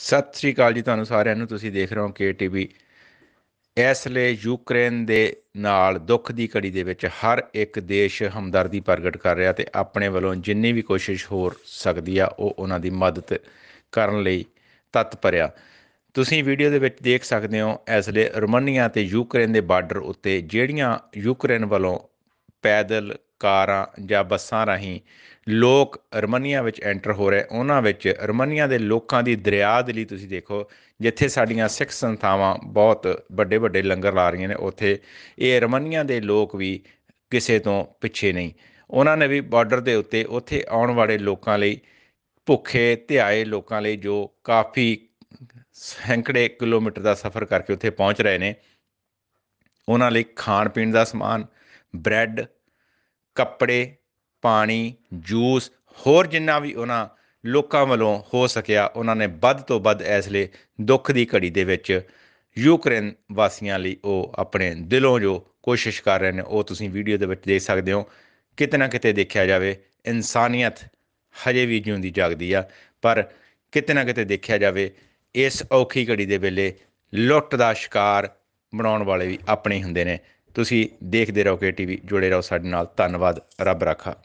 ਸਤਿ ਸ੍ਰੀ ਅਕਾਲ ਜੀ ਤੁਹਾਨੂੰ ਸਾਰਿਆਂ ਨੂੰ ਤੁਸੀਂ ਦੇਖ ਰਹੇ ਹੋ ਕੇ ਟੀਵੀ ਇਸ ਲਈ ਯੂਕਰੇਨ ਦੇ ਨਾਲ ਦੁੱਖ ਦੀ ਘੜੀ ਦੇ ਵਿੱਚ ਹਰ ਇੱਕ ਦੇਸ਼ ਹਮਦਰਦੀ ਪ੍ਰਗਟ ਕਰ ਰਿਹਾ ਤੇ ਆਪਣੇ ਵੱਲੋਂ ਜਿੰਨੀ ਵੀ ਕੋਸ਼ਿਸ਼ ਹੋ ਸਕਦੀ ਆ ਉਹ ਉਹਨਾਂ ਦੀ ਮਦਦ ਕਰਨ ਲਈ ਤਤਪਰਿਆ ਤੁਸੀਂ ਵੀਡੀਓ ਦੇ ਵਿੱਚ ਦੇਖ ਸਕਦੇ ਹੋ ਇਸ ਲਈ ਰੋਮਾਨੀਆ ਤੇ ਯੂਕਰੇਨ ਦੇ ਬਾਰਡਰ ਉੱਤੇ ਜਿਹੜੀਆਂ ਯੂਕਰੇਨ ਵੱਲੋਂ ਪੈਦਲ ਕਾਰਾਂ ਜਾਂ ਬੱਸਾਂ ਰਾਹੀਂ ਲੋਕ ਰਮਨੀਆ ਵਿੱਚ ਐਂਟਰ ਹੋ ਰਹੇ ਉਹਨਾਂ ਵਿੱਚ ਰਮਨੀਆ ਦੇ ਲੋਕਾਂ ਦੀ ਦਰਿਆ ਦੇ ਲਈ ਤੁਸੀਂ ਦੇਖੋ ਜਿੱਥੇ ਸਾਡੀਆਂ ਸਿੱਖ ਸੰਸਥਾਵਾਂ ਬਹੁਤ ਵੱਡੇ ਵੱਡੇ ਲੰਗਰ ਲਾ ਰਹੀਆਂ ਨੇ ਉੱਥੇ ਇਹ ਰਮਨੀਆ ਦੇ ਲੋਕ ਵੀ ਕਿਸੇ ਤੋਂ ਪਿੱਛੇ ਨਹੀਂ ਉਹਨਾਂ ਨੇ ਵੀ ਬਾਰਡਰ ਦੇ ਉੱਤੇ ਉੱਥੇ ਆਉਣ ਵਾਲੇ ਲੋਕਾਂ ਲਈ ਭੁੱਖੇ ਧਿਆਏ ਲੋਕਾਂ ਲਈ ਜੋ ਕਾਫੀ ਸੈਂਕੜੇ ਕਿਲੋਮੀਟਰ ਦਾ ਸਫ਼ਰ ਕਰਕੇ ਉੱਥੇ ਪਹੁੰਚ ਰਹੇ ਨੇ ਉਹਨਾਂ ਲਈ ਖਾਣ ਪੀਣ ਦਾ ਸਮਾਨ ਬ੍ਰੈਡ ਕੱਪੜੇ ਪਾਣੀ ਜੂਸ ਹੋਰ ਜਿੰਨਾ ਵੀ ਉਹਨਾਂ ਲੋਕਾਂ ਵੱਲੋਂ ਹੋ ਸਕਿਆ ਉਹਨਾਂ ਨੇ ਵੱਧ ਤੋਂ ਵੱਧ ਇਸ ਲਈ ਦੁੱਖ ਦੀ ਘੜੀ ਦੇ ਵਿੱਚ ਯੂਕਰੇਨ ਵਾਸੀਆਂ ਲਈ ਉਹ ਆਪਣੇ ਦਿਲੋਂ ਜੋ ਕੋਸ਼ਿਸ਼ ਕਰ ਰਹੇ ਨੇ ਉਹ ਤੁਸੀਂ ਵੀਡੀਓ ਦੇ ਵਿੱਚ ਦੇਖ ਸਕਦੇ ਹੋ ਕਿਤਨਾ ਕਿਤੇ ਦੇਖਿਆ ਜਾਵੇ ਇਨਸਾਨੀਅਤ ਹਜੇ ਵੀ ਜਿਉਂਦੀ ਜਾਗਦੀ ਆ ਪਰ ਕਿਤਨਾ ਕਿਤੇ ਦੇਖਿਆ ਜਾਵੇ ਇਸ ਔਖੀ ਘੜੀ ਦੇ ਵੇਲੇ ਲੁੱਟ ਦਾ ਸ਼ਿਕਾਰ ਬਣਾਉਣ ਵਾਲੇ ਵੀ ਆਪਣੇ ਹੁੰਦੇ ਨੇ ਤੁਸੀਂ ਦੇਖਦੇ ਰਹੋ ਕੇ ਟੀਵੀ ਜੁੜੇ ਰਹੋ ਸਾਡੇ ਨਾਲ ਧੰਨਵਾਦ ਰੱਬ ਰਾਖਾ